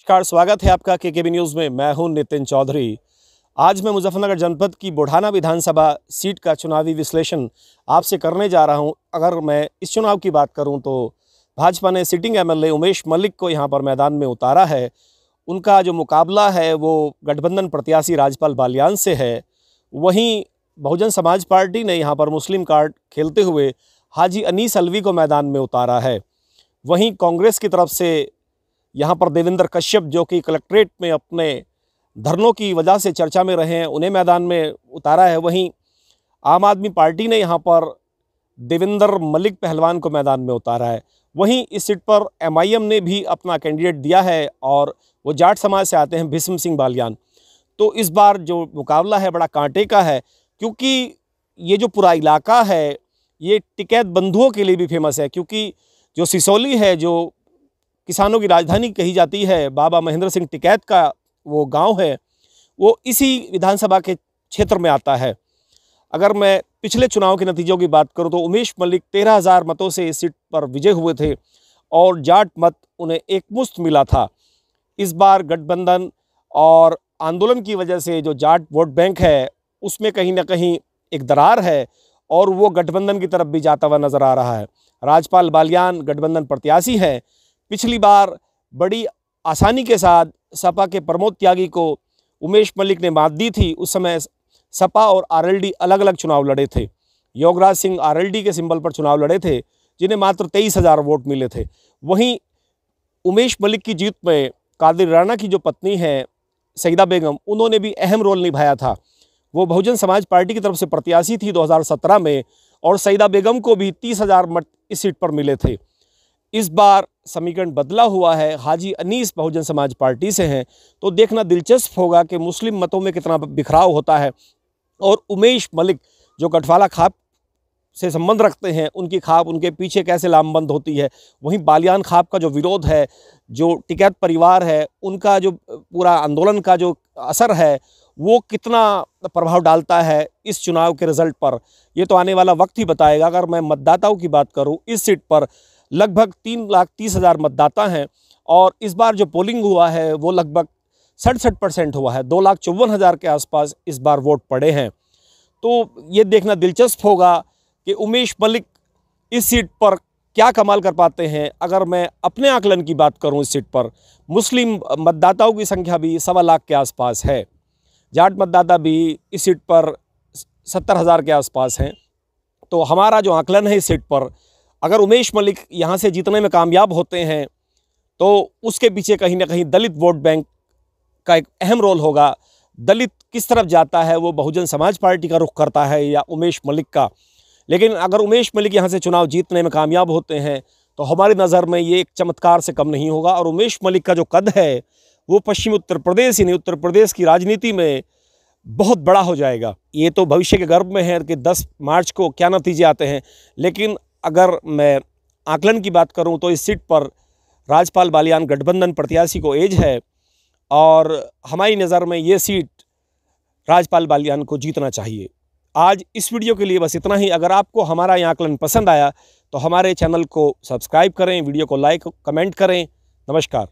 नमस्कार स्वागत है आपका के केबी न्यूज़ में मैं हूं नितिन चौधरी आज मैं मुजफ्फरनगर जनपद की बुढ़ाना विधानसभा सीट का चुनावी विश्लेषण आपसे करने जा रहा हूं अगर मैं इस चुनाव की बात करूं तो भाजपा ने सिटिंग एमएलए उमेश मलिक को यहां पर मैदान में उतारा है उनका जो मुकाबला है वो गठबंधन प्रत्याशी राजपाल बालियान से है वहीं बहुजन समाज पार्टी ने यहाँ पर मुस्लिम कार्ड खेलते हुए हाजी अनीस अलवी को मैदान में उतारा है वहीं कांग्रेस की तरफ से यहाँ पर देवेंद्र कश्यप जो कि कलेक्ट्रेट में अपने धरनों की वजह से चर्चा में रहे हैं उन्हें मैदान में उतारा है वहीं आम आदमी पार्टी ने यहाँ पर देवेंद्र मलिक पहलवान को मैदान में उतारा है वहीं इस सीट पर एमआईएम ने भी अपना कैंडिडेट दिया है और वो जाट समाज से आते हैं भीष्म सिंह बालियान तो इस बार जो मुकाबला है बड़ा कांटे का है क्योंकि ये जो पूरा इलाका है ये टिकैत बंधुओं के लिए भी फेमस है क्योंकि जो सिसौली है जो किसानों की राजधानी कही जाती है बाबा महेंद्र सिंह टिकैत का वो गांव है वो इसी विधानसभा के क्षेत्र में आता है अगर मैं पिछले चुनाव के नतीजों की बात करूं तो उमेश मलिक तेरह हज़ार मतों से इस सीट पर विजय हुए थे और जाट मत उन्हें एकमुश्त मिला था इस बार गठबंधन और आंदोलन की वजह से जो जाट वोट बैंक है उसमें कहीं ना कहीं एक दरार है और वो गठबंधन की तरफ भी जाता हुआ नज़र आ रहा है राजपाल बालियान गठबंधन प्रत्याशी हैं पिछली बार बड़ी आसानी के साथ सपा के प्रमोद त्यागी को उमेश मलिक ने मात दी थी उस समय सपा और आरएलडी अलग अलग चुनाव लड़े थे योगराज सिंह आरएलडी के सिंबल पर चुनाव लड़े थे जिन्हें मात्र तेईस हज़ार वोट मिले थे वहीं उमेश मलिक की जीत में कादिर राणा की जो पत्नी है सईदा बेगम उन्होंने भी अहम रोल निभाया था वो बहुजन समाज पार्टी की तरफ से प्रत्याशी थी 2017 में और सईदा बेगम को भी तीस हज़ार मत इस सीट पर मिले थे इस बार समीकरण बदला हुआ है हाजी अनीस बहुजन समाज पार्टी से हैं तो देखना दिलचस्प होगा कि मुस्लिम मतों में कितना बिखराव होता है और उमेश मलिक जो गठवाला खाप से संबंध रखते हैं उनकी खाप उनके पीछे कैसे लामबंद होती है वहीं बालियान खाप का जो विरोध है जो टिकैत परिवार है उनका जो पूरा आंदोलन का जो असर है वो कितना प्रभाव डालता है इस चुनाव के रिज़ल्ट पर ये तो आने वाला वक्त ही बताएगा अगर मैं मतदाताओं की बात करूँ इस सीट पर लगभग तीन लाख तीस हज़ार मतदाता हैं और इस बार जो पोलिंग हुआ है वो लगभग सड़सठ परसेंट हुआ है दो लाख चौवन हज़ार के आसपास इस बार वोट पड़े हैं तो ये देखना दिलचस्प होगा कि उमेश मलिक इस सीट पर क्या कमाल कर पाते हैं अगर मैं अपने आकलन की बात करूं इस सीट पर मुस्लिम मतदाताओं की संख्या भी सवा लाख के आसपास है जाट मतदाता भी इस सीट पर सत्तर हज़ार के आसपास हैं तो हमारा जो आकलन है इस सीट पर अगर उमेश मलिक यहाँ से जीतने में कामयाब होते हैं तो उसके पीछे कहीं ना कहीं दलित वोट बैंक का एक अहम रोल होगा दलित किस तरफ जाता है वो बहुजन समाज पार्टी का रुख करता है या उमेश मलिक का लेकिन अगर उमेश मलिक यहाँ से चुनाव जीतने में कामयाब होते हैं तो हमारी नज़र में ये एक चमत्कार से कम नहीं होगा और उमेश मलिक का जो कद है वो पश्चिमी उत्तर प्रदेश ही नहीं उत्तर प्रदेश की राजनीति में बहुत बड़ा हो जाएगा ये तो भविष्य के गर्भ में है कि 10 मार्च को क्या नतीजे आते हैं लेकिन अगर मैं आकलन की बात करूं तो इस सीट पर राजपाल बालियान गठबंधन प्रत्याशी को एज है और हमारी नज़र में ये सीट राजपाल बालियान को जीतना चाहिए आज इस वीडियो के लिए बस इतना ही अगर आपको हमारा ये आकलन पसंद आया तो हमारे चैनल को सब्सक्राइब करें वीडियो को लाइक कमेंट करें नमस्कार